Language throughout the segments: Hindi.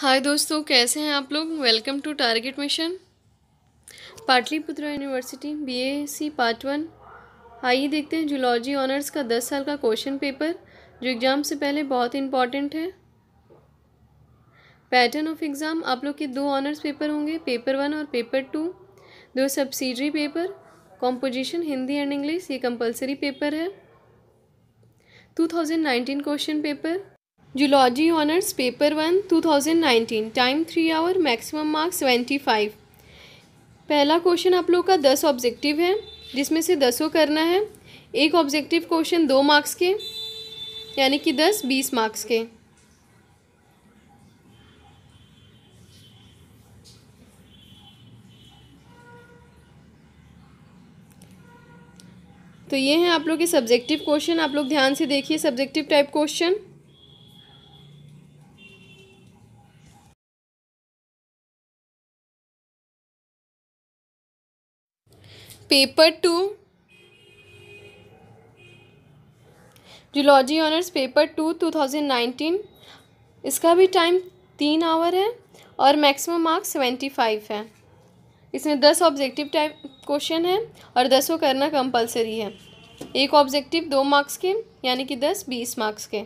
हाय दोस्तों कैसे हैं आप लोग welcome to target mission Pataliputra university BSc part one आइए देखते हैं जूलॉजी ऑनर्स का दस साल का क्वेश्चन पेपर जो एग्ज़ाम से पहले बहुत इंपॉर्टेंट है पैटर्न ऑफ एग्ज़ाम आप लोग के दो ऑनर्स पेपर होंगे पेपर वन और पेपर टू दो subsidiary paper composition Hindi and English ये कंपलसरी पेपर है two question paper zoology honours paper one 2019 time three hour maximum marks five पहला क्वेश्चन आप लोग का दस ऑब्जेक्टिव है जिसमें से दसों करना है एक ऑब्जेक्टिव क्वेश्चन दो मार्क्स के यानी कि दस बीस मार्क्स के तो ये हैं आप लोग के सब्जेक्टिव क्वेश्चन आप लोग ध्यान से देखिए subjective type question paper two zoology honours paper two two thousand nineteen इसका भी टाइम तीन आवर है और मैक्सिमम मार्क्स सेवेंटी फाइव है इसमें दस ऑब्जेक्टिव टाइप क्वेश्चन है और दस करना कंपलसरी है एक ऑब्जेक्टिव दो मार्क्स के यानी कि दस बीस मार्क्स के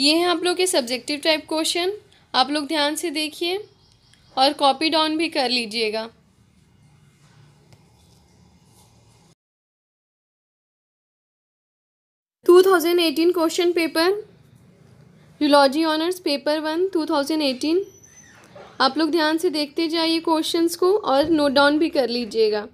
ये हैं आप लोग के सब्जेक्टिव टाइप क्वेश्चन आप लोग ध्यान से देखिए और कॉपी डाउन भी कर लीजिएगा two thousand eighteen question paper zoology honours paper one two thousand eighteen आप लोग ध्यान से देखते जाइए क्वेश्चंस को और नोट डाउन भी कर लीजिएगा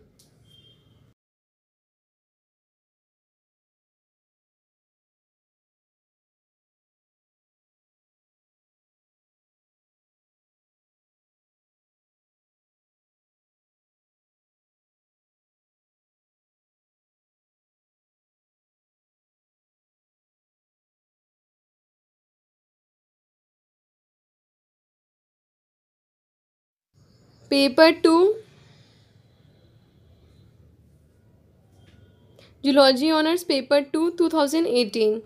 paper two zoology honours paper two two thousand eighteen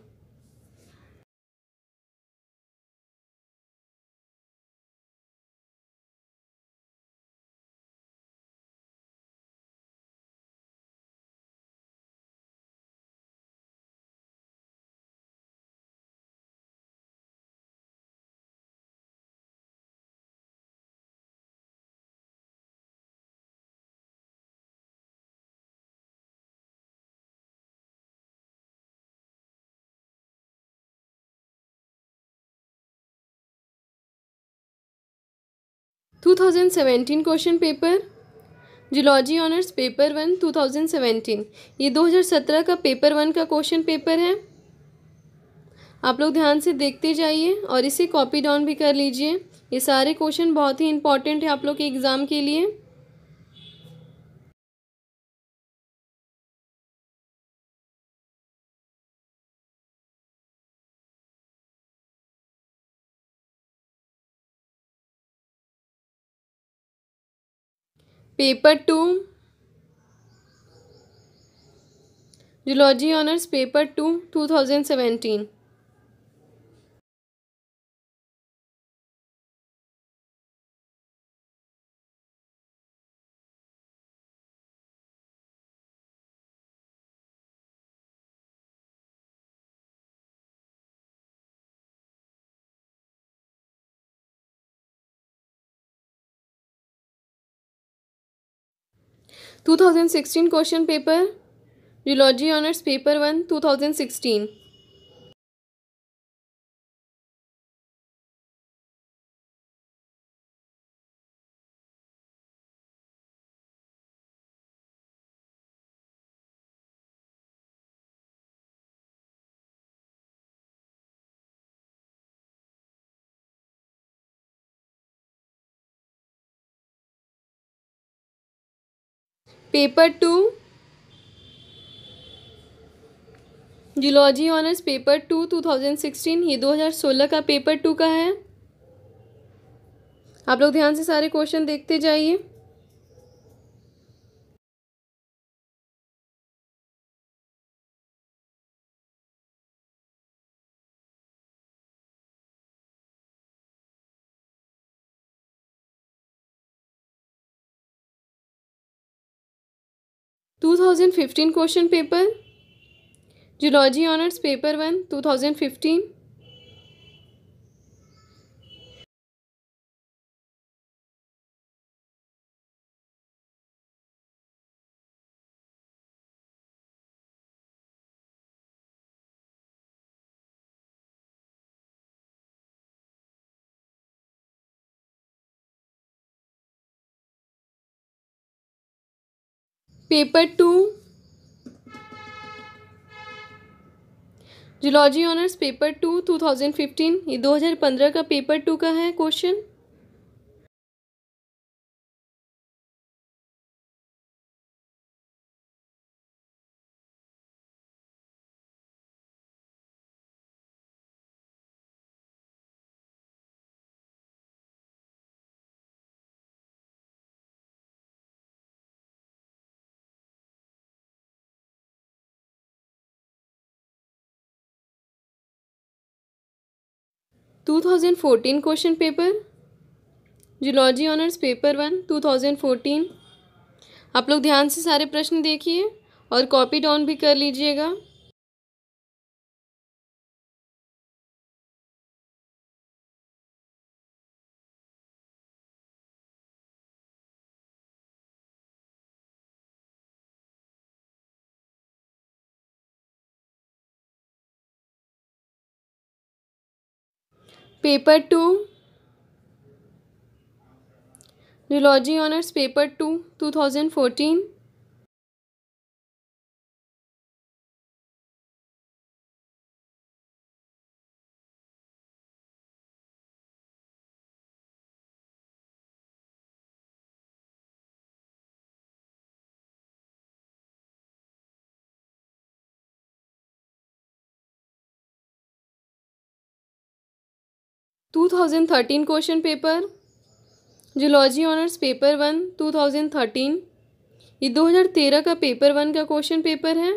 two thousand seventeen question paper zoology honours paper one two thousand seventeen ये दो हजार सत्रह का पेपर वन का क्वेश्चन पेपर है आप लोग ध्यान से देखते जाइए और इसे कॉपी डाउन भी कर लीजिए ये सारे क्वेश्चन बहुत ही इंपॉर्टेंट है आप लोग के एग्ज़ाम के लिए paper two zoology honours paper two two thousand seventeen 2016 question paper geology honours paper one 2016 paper two zoology honours paper two two thousand sixteen ये दो हज़ार सोलह का पेपर टू का है आप लोग ध्यान से सारे क्वेश्चन देखते जाइए 2015 question paper geology honours paper one 2015 paper two zoology honours paper two two thousand fifteen ये दो हज़ार पंद्रह का पेपर टू का है question 2014 question paper geology honours paper one 2014 आप लोग ध्यान से सारे प्रश्न देखिए और कॉपी डाउन भी कर लीजिएगा paper 2 zoology honors paper 2 2014 two thousand thirteen question paper zoology honours paper one two thousand thirteen ये दो हज़ार तेरह का पेपर वन का क्वेश्चन पेपर है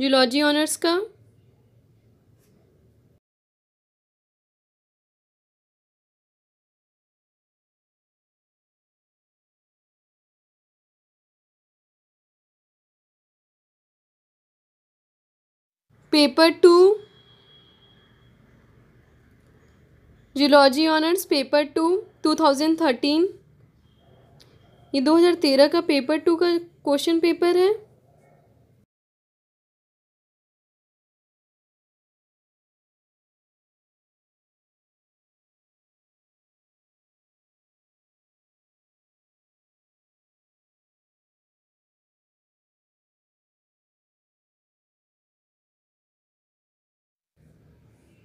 जुलॉजी ऑनर्स का paper two zoology honours paper two two thousand thirteen ये दो हज़ार तेरह का पेपर टू का क्वेश्चन पेपर है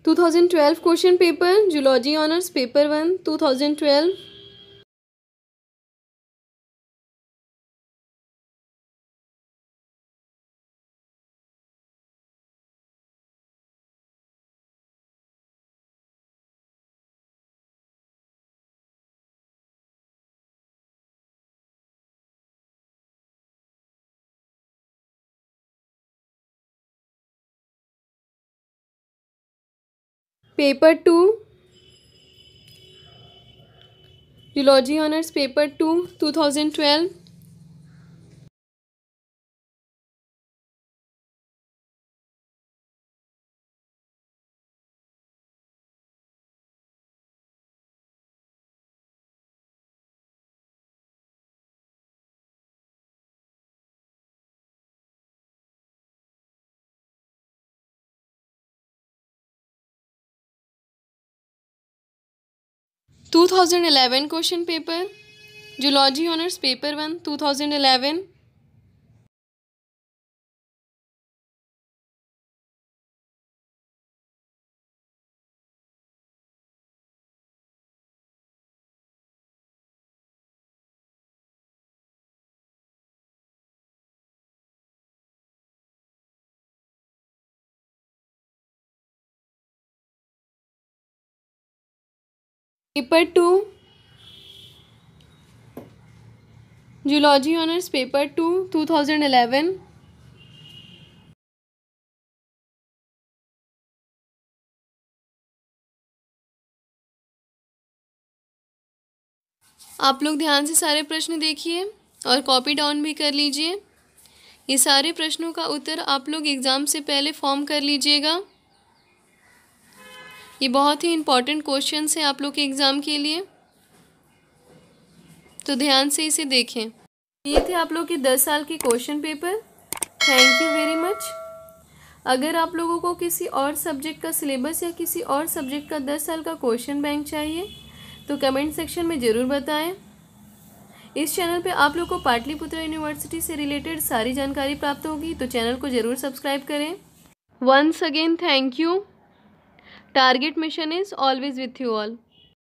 2012 question paper zoology honours paper one 2012 paper two zoology honours paper two two thousand twelve 2011 question paper zoology honours paper one 2011 paper two zoology honours paper two two thousand eleven आप लोग ध्यान से सारे प्रश्न देखिए और कॉपी डाउन भी कर लीजिए ये सारे प्रश्नों का उत्तर आप लोग एग्ज़ाम से पहले फॉर्म कर लीजिएगा ये बहुत ही इंपॉर्टेंट क्वेश्चन हैं आप लोग के एग्ज़ाम के लिए तो ध्यान से इसे देखें ये थे आप लोग के दस साल के question paper thank you very much अगर आप लोगों को किसी और सब्जेक्ट का सिलेबस या किसी और सब्जेक्ट का दस साल का क्वेश्चन बैंक चाहिए तो कमेंट सेक्शन में ज़रूर बताएं इस चैनल पे आप लोग को पाटलिपुत्र यूनिवर्सिटी से रिलेटेड सारी जानकारी प्राप्त होगी तो चैनल को ज़रूर सब्सक्राइब करें once again thank you target mission is always with you all